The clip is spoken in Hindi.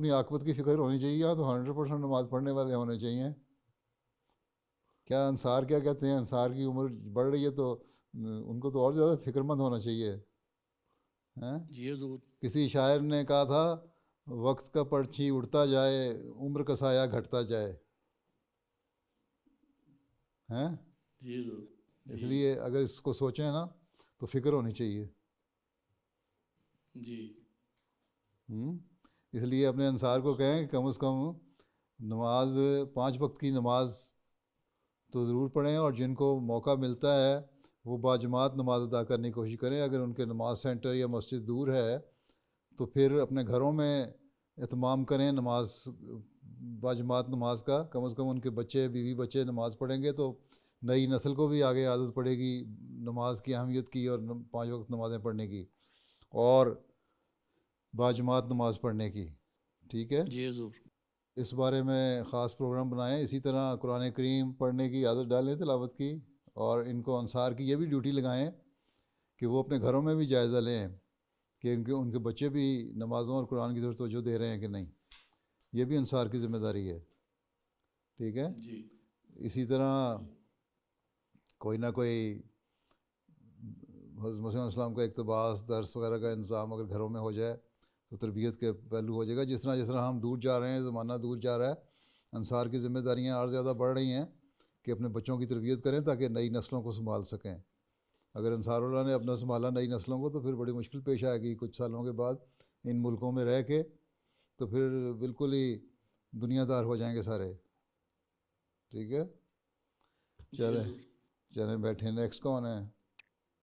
अपनी आकबत की फ़िक्र होनी चाहिए या हाँ, तो हंड्रेड परसेंट नमाज़ पढ़ने वाले होने चाहिए क्या अनसार क्या कहते हैं अनसार की उम्र बढ़ रही है तो उनको तो और ज़्यादा फिक्रमंद होना चाहिए हैं किसी शायर ने कहा था वक्त का पर्ची उड़ता जाए उम्र का साया घटता जाए हैं इसलिए अगर इसको सोचें ना तो फिक्र होनी चाहिए जी हम्म इसलिए अपने अनसार को कहें कि कम अज़ कम नमाज पाँच वक्त की नमाज तो ज़रूर पढ़ें और जिनको मौका मिलता है वो बाजमात नमाज अदा करने की कोशिश करें अगर उनके नमाज सेंटर या मस्जिद दूर है तो फिर अपने घरों में अहतमाम करें नमाज बाजमात नमाज का कम अज़ कम उनके बच्चे बीवी बच्चे नमाज पढ़ेंगे तो नई नस्ल को भी आगे आदत पड़ेगी नमाज की अहमियत की और पाँच वक्त नमाज़ें पढ़ने की और बाजमात नमाज पढ़ने की ठीक है जी हजूर इस बारे में ख़ास प्रोग्राम बनाएँ इसी तरह कुरान करीम पढ़ने की आदत डालें तलावत की और इनको अनसार की यह भी ड्यूटी लगाएँ कि वो अपने घरों में भी जायज़ा लें कि इनके उनके बच्चे भी नमाज़ों और कुरान की तरफ तोजो दे रहे हैं कि नहीं ये भी अनसार की ज़िम्मेदारी है ठीक है जी। इसी तरह कोई ना कोई मसीम का इकतबास दर्स वगैरह का इंतज़ाम अगर घरों में हो जाए तो तरबियत के पहलू हो जाएगा जिस तरह जिस तरह हम दूर जा रहे हैं ज़माना दूर जा रहा है अनसार की ज़िम्मेदारियाँ और ज़्यादा बढ़ रही हैं कि अपने बच्चों की तरबियत करें ताकि नई नस्लों को संभाल सकें अगर वाला ने अपना संभाला नई नस्लों को तो फिर बड़ी मुश्किल पेश आएगी कुछ सालों के बाद इन मुल्कों में रह के तो फिर बिल्कुल ही दुनियादार हो जाएंगे सारे ठीक है चले चले बैठे नेक्स्ट कौन है